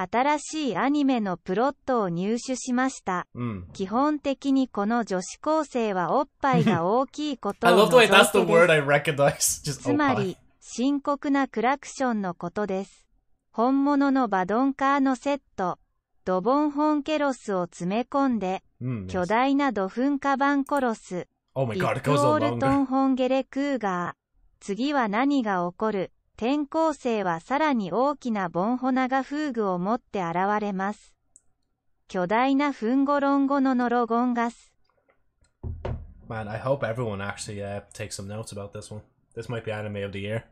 新しいアニメのプロットを入手しました。うん、基本的にこの女子高生はおっぱいが大きいことを除いてです。つまり、深刻なクラクションのことです。本物のバドンカーのセット、ドボンホンケロスを詰め込んで、mm, 巨大なドフンカバンコロス、oh、God, ビッグオールトンホンゲレクーガー、次は何が起こる転校生はさらに大きなボンホナガフーグを持って現れます。巨大なフンゴロンゴのノロゴンガス。Man, I hope everyone actually、uh, takes some notes about this one. This might be anime of the year.